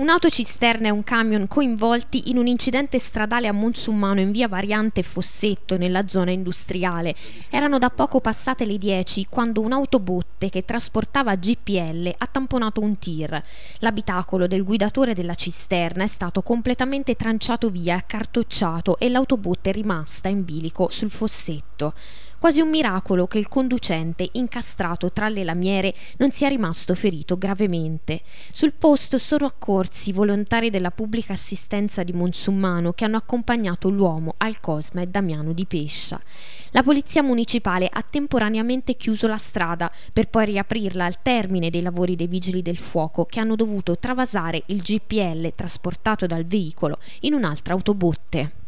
Un'autocisterna e un camion coinvolti in un incidente stradale a Monsummano in via Variante Fossetto nella zona industriale. Erano da poco passate le 10 quando un autobot latte che trasportava GPL ha tamponato un tir. L'abitacolo del guidatore della cisterna è stato completamente tranciato via e accartocciato e l'autobotte è rimasta in bilico sul fossetto. Quasi un miracolo che il conducente, incastrato tra le lamiere, non sia rimasto ferito gravemente. Sul posto sono accorsi i volontari della pubblica assistenza di Monsummano che hanno accompagnato l'uomo al Cosma e Damiano di Pescia. La polizia municipale ha temporaneamente chiuso la strada per poi riaprirla al termine dei lavori dei vigili del fuoco che hanno dovuto travasare il GPL trasportato dal veicolo in un'altra autobotte.